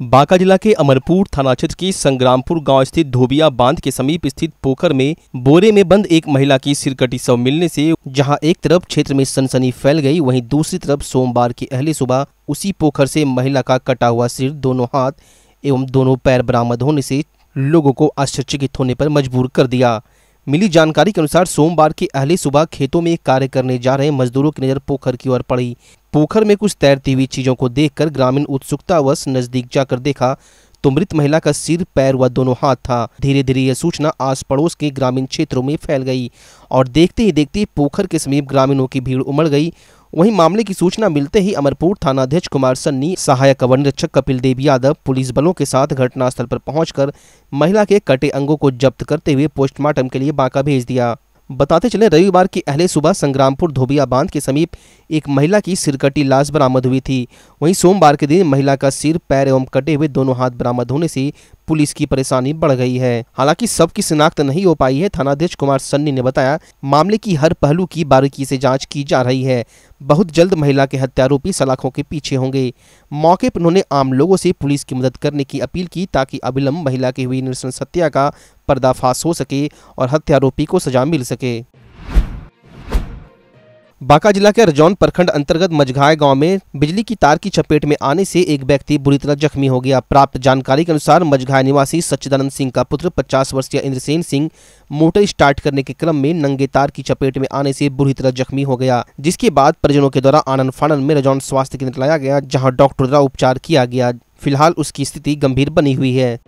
बांका जिला के अमरपुर थाना क्षेत्र के संग्रामपुर गांव स्थित धोबिया बांध के समीप स्थित पोखर में बोरे में बंद एक महिला की सिरकटी शव मिलने से जहां एक तरफ क्षेत्र में सनसनी फैल गई वहीं दूसरी तरफ सोमवार की अहली सुबह उसी पोखर से महिला का कटा हुआ सिर दोनों हाथ एवं दोनों पैर बरामद होने से लोगों को आश्चर्यचकित होने पर मजबूर कर दिया मिली जानकारी के अनुसार सोमवार की अहली सुबह खेतों में कार्य करने जा रहे मजदूरों की नजर पोखर की ओर पड़ी पोखर में कुछ तैरती हुई चीजों को देखकर ग्रामीण उत्सुकतावश नजदीक जाकर देखा तो मृत महिला का सिर पैर व दोनों हाथ था धीरे धीरे यह सूचना आस पड़ोस के ग्रामीण क्षेत्रों में फैल गई और देखते ही देखते पोखर के समीप ग्रामीणों की भीड़ उमड़ गई वहीं मामले की सूचना मिलते ही अमरपुर थानाध्यक्ष कुमार सन्नी सहायक वन निरीक्षक कपिल देव यादव पुलिस बलों के साथ घटनास्थल पर पहुंचकर महिला के कटे अंगों को जब्त करते हुए पोस्टमार्टम के लिए बांका भेज दिया बताते चले रविवार की अहले सुबह संग्रामपुर धोबिया बांध के समीप एक महिला की सिरकटी लाश बरामद हुई थी वहीं सोमवार के दिन महिला का सिर पैर एवं कटे हुए दोनों हाथ बरामद होने से पुलिस की परेशानी बढ़ गई है हालांकि सबकी शिनाख्त नहीं हो पाई है थानाध्यक्ष कुमार सन्नी ने बताया मामले की हर पहलू की बारीकी से जांच की जा रही है बहुत जल्द महिला के हत्यारोपी सलाखों के पीछे होंगे मौके पर उन्होंने आम लोगों से पुलिस की मदद करने की अपील की ताकि अविलंब महिला की हुई निरसन हत्या का पर्दाफाश हो सके और हत्यारोपी को सजा मिल सके बांका जिला के रजौन प्रखंड अंतर्गत मझघाय गांव में बिजली की तार की चपेट में आने से एक व्यक्ति बुरी तरह जख्मी हो गया प्राप्त जानकारी के अनुसार मझघाय निवासी सच्चिदानंद सिंह का पुत्र 50 वर्षीय इंद्रसेन सिंह मोटर स्टार्ट करने के क्रम में नंगे तार की चपेट में आने से बुरी तरह जख्मी हो गया जिसके बाद परिजनों के द्वारा आनंद फानन में रजौन स्वास्थ्य केंद्र लाया गया जहाँ डॉक्टर द्वारा उपचार किया गया फिलहाल उसकी स्थिति गंभीर बनी हुई है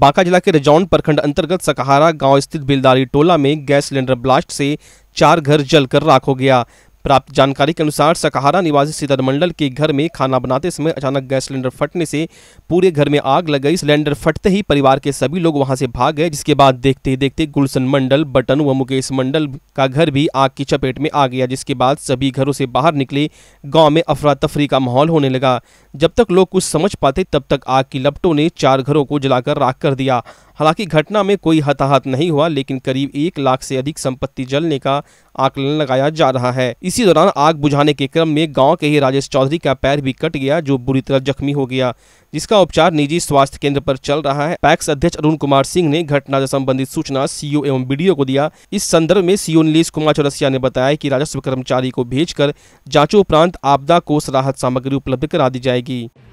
बांका जिला के रजौन प्रखंड अंतर्गत सकहारा गांव स्थित बिलदारी टोला में गैस सिलेंडर ब्लास्ट से चार घर जलकर राख हो गया प्राप्त जानकारी के अनुसार सकहारा निवासी मंडल के घर में खाना बनाते समय अचानक गैस सिलेंडर फटने से पूरे घर में आग लग गई सिलेंडर फटते ही परिवार के सभी लोग वहां से भाग गए जिसके बाद देखते ही देखते गुलशन मंडल बटन व मुकेश मंडल का घर भी आग की चपेट में आ गया जिसके बाद सभी घरों से बाहर निकले गाँव में अफरा तफरी का माहौल होने लगा जब तक लोग कुछ समझ पाते तब तक आग की लपटों ने चार घरों को जलाकर राख कर दिया हालांकि घटना में कोई हताहत नहीं हुआ लेकिन करीब एक लाख से अधिक संपत्ति जलने का आकलन लगाया जा रहा है इसी दौरान आग बुझाने के क्रम में गांव के ही राजेश चौधरी का पैर भी कट गया जो बुरी तरह जख्मी हो गया जिसका उपचार निजी स्वास्थ्य केंद्र पर चल रहा है पैक्स अध्यक्ष अरुण कुमार सिंह ने घटना से संबंधित सूचना सीओ एवं बीडीओ को दिया इस संदर्भ में सीओ नीलेश कुमार चौरसिया ने बताया कि राजस्व कर्मचारी को भेज कर उपरांत आपदा कोष राहत सामग्री उपलब्ध करा दी जाएगी